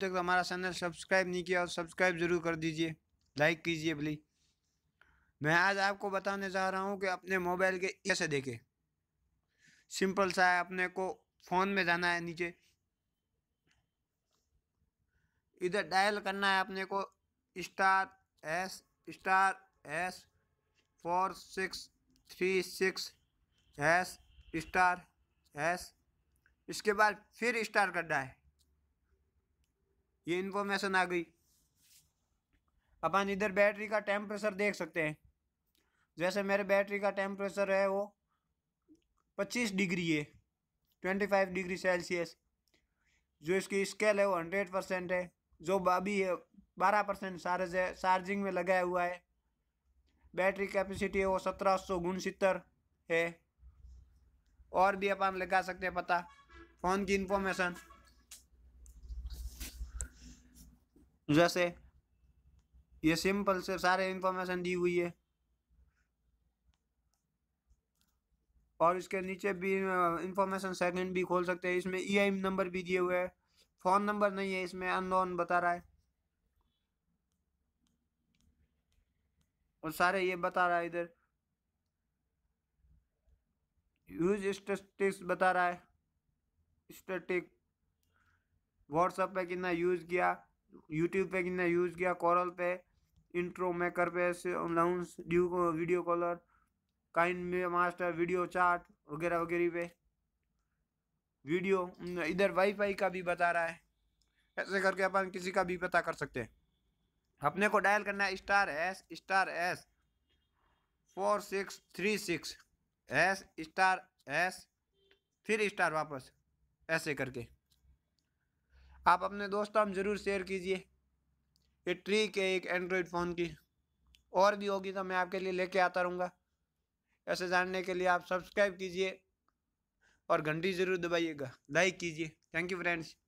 तक तो हमारा चैनल सब्सक्राइब नहीं किया और सब्सक्राइब ज़रूर कर दीजिए लाइक कीजिए प्लीज मैं आज आपको बताने जा रहा हूँ कि अपने मोबाइल के कैसे देखें सिंपल सा है अपने को फ़ोन में जाना है नीचे इधर डायल करना है अपने को star S star S four six three six S star S इसके बाद फिर स्टार करना है ये इन्फॉर्मेशन आ गई अपन इधर बैटरी का टेम्परेचर देख सकते हैं जैसे मेरे बैटरी का टेम्परेचर है वो पच्चीस डिग्री है ट्वेंटी फाइव डिग्री सेल्सियस जो इसकी स्केल है वो हंड्रेड परसेंट है जो अभी है बारह परसेंट चार्ज है चार्जिंग में लगाया हुआ है बैटरी कैपेसिटी है वो सत्रह सौ उनसत्तर है और भी अपन लगा सकते हैं पता फ़ोन की इन्फॉर्मेशन जैसे ये सिंपल से सारे इंफॉर्मेशन दी हुई है और इसके नीचे भी इंफॉर्मेशन सेगमेंट भी खोल सकते हैं इसमें ई आई नंबर भी दिए हुए हैं फ़ोन नंबर नहीं है इसमें अनोन बता रहा है और सारे ये बता रहा है इधर यूज स्टेटिक्स बता रहा है स्टेटिक व्हाट्सएप पे कितना यूज़ किया यूट्यूब पे कितने यूज़ किया कॉरल पे इंट्रो मेकर पे लाउंस ड्यू video caller KineMaster video chart वगैरह वगैरह पे वीडियो इधर वाईफाई का भी बता रहा है ऐसे करके अपन किसी का भी पता कर सकते हैं अपने को डायल करना है star S star S four six three six S star S फिर स्टार वापस ऐसे करके आप अपने दोस्तों में ज़रूर शेयर कीजिए ये ट्रिक है एक एंड्रॉयड फ़ोन की और भी होगी तो मैं आपके लिए लेके आता रहूँगा ऐसे जानने के लिए आप सब्सक्राइब कीजिए और घंटी ज़रूर दबाइएगा लाइक कीजिए थैंक यू फ्रेंड्स